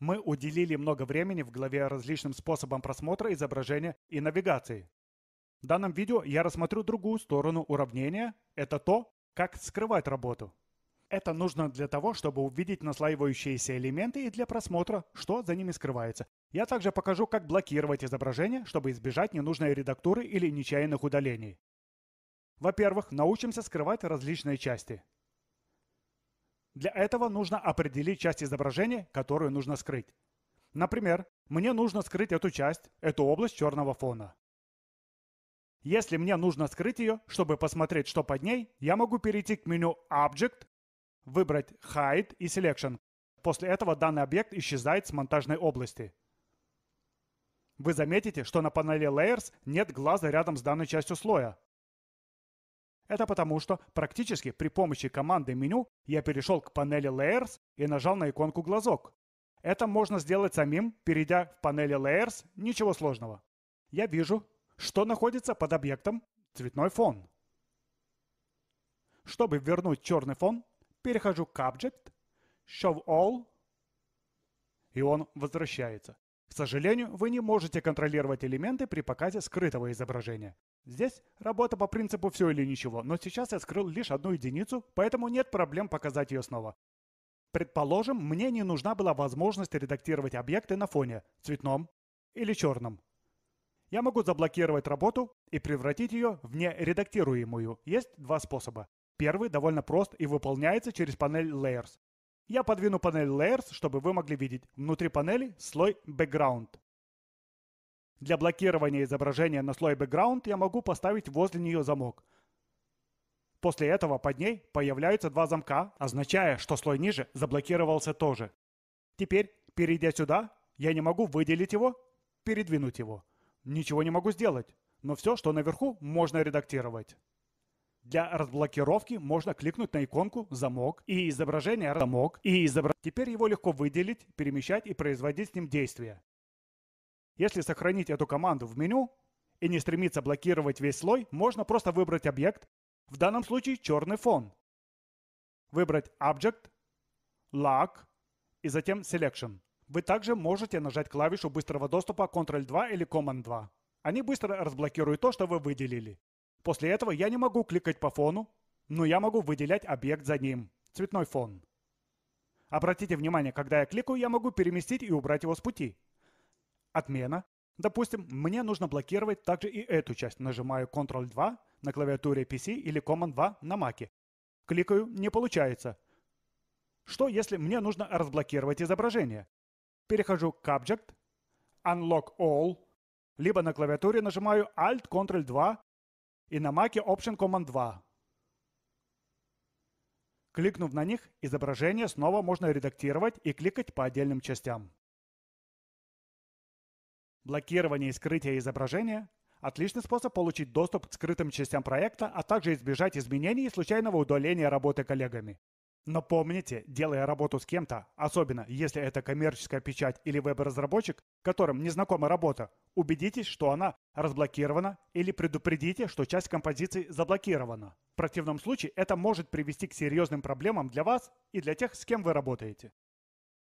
Мы уделили много времени в главе различным способам просмотра изображения и навигации. В данном видео я рассмотрю другую сторону уравнения. Это то, как скрывать работу. Это нужно для того, чтобы увидеть наслаивающиеся элементы и для просмотра, что за ними скрывается. Я также покажу, как блокировать изображение, чтобы избежать ненужной редактуры или нечаянных удалений. Во-первых, научимся скрывать различные части. Для этого нужно определить часть изображения, которую нужно скрыть. Например, мне нужно скрыть эту часть, эту область черного фона. Если мне нужно скрыть ее, чтобы посмотреть, что под ней, я могу перейти к меню Object, выбрать Hide и Selection. После этого данный объект исчезает с монтажной области. Вы заметите, что на панели Layers нет глаза рядом с данной частью слоя. Это потому, что практически при помощи команды меню я перешел к панели Layers и нажал на иконку «Глазок». Это можно сделать самим, перейдя в панели Layers, ничего сложного. Я вижу, что находится под объектом «Цветной фон». Чтобы вернуть черный фон, перехожу к Object, Show All, и он возвращается. К сожалению, вы не можете контролировать элементы при показе скрытого изображения. Здесь работа по принципу «все или ничего», но сейчас я скрыл лишь одну единицу, поэтому нет проблем показать ее снова. Предположим, мне не нужна была возможность редактировать объекты на фоне, цветном или черном. Я могу заблокировать работу и превратить ее в нередактируемую. Есть два способа. Первый довольно прост и выполняется через панель Layers. Я подвину панель Layers, чтобы вы могли видеть внутри панели слой Background. Для блокирования изображения на слой Background я могу поставить возле нее замок. После этого под ней появляются два замка, означая, что слой ниже заблокировался тоже. Теперь, перейдя сюда, я не могу выделить его, передвинуть его. Ничего не могу сделать, но все, что наверху, можно редактировать. Для разблокировки можно кликнуть на иконку «Замок» и изображение «Замок» и изображение. Теперь его легко выделить, перемещать и производить с ним действия. Если сохранить эту команду в меню и не стремиться блокировать весь слой, можно просто выбрать объект, в данном случае черный фон. Выбрать Object, Lock и затем Selection. Вы также можете нажать клавишу быстрого доступа Ctrl-2 или Command-2. Они быстро разблокируют то, что вы выделили. После этого я не могу кликать по фону, но я могу выделять объект за ним – цветной фон. Обратите внимание, когда я кликаю, я могу переместить и убрать его с пути. Отмена. Допустим, мне нужно блокировать также и эту часть. Нажимаю Ctrl-2 на клавиатуре PC или Command-2 на Mac. Кликаю, не получается. Что, если мне нужно разблокировать изображение? Перехожу к Object, Unlock All, либо на клавиатуре нажимаю Alt-Ctrl-2 и на маке Option Command 2. Кликнув на них, изображение снова можно редактировать и кликать по отдельным частям. Блокирование и скрытие изображения – отличный способ получить доступ к скрытым частям проекта, а также избежать изменений и случайного удаления работы коллегами. Но помните, делая работу с кем-то, особенно если это коммерческая печать или веб-разработчик, которым не знакома работа, убедитесь, что она разблокирована или предупредите, что часть композиции заблокирована. В противном случае это может привести к серьезным проблемам для вас и для тех, с кем вы работаете.